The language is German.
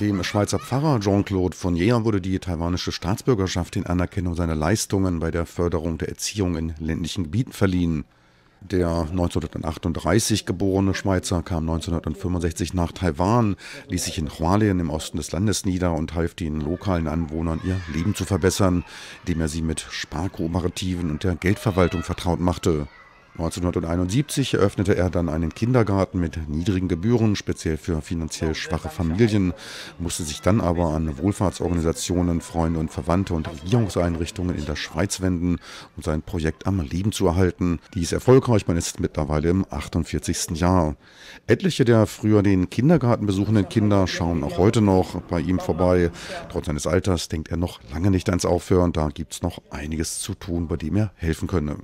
Dem Schweizer Pfarrer Jean-Claude Fournier wurde die taiwanische Staatsbürgerschaft in Anerkennung seiner Leistungen bei der Förderung der Erziehung in ländlichen Gebieten verliehen. Der 1938 geborene Schweizer kam 1965 nach Taiwan, ließ sich in Hualien im Osten des Landes nieder und half den lokalen Anwohnern, ihr Leben zu verbessern, indem er sie mit Sparkooperativen und der Geldverwaltung vertraut machte. 1971 eröffnete er dann einen Kindergarten mit niedrigen Gebühren, speziell für finanziell schwache Familien, musste sich dann aber an Wohlfahrtsorganisationen, Freunde und Verwandte und Regierungseinrichtungen in der Schweiz wenden, um sein Projekt am Leben zu erhalten. Dies erfolgreich, man ist mittlerweile im 48. Jahr. Etliche der früher den Kindergarten besuchenden Kinder schauen auch heute noch bei ihm vorbei. Trotz seines Alters denkt er noch lange nicht ans Aufhören, da gibt es noch einiges zu tun, bei dem er helfen könne.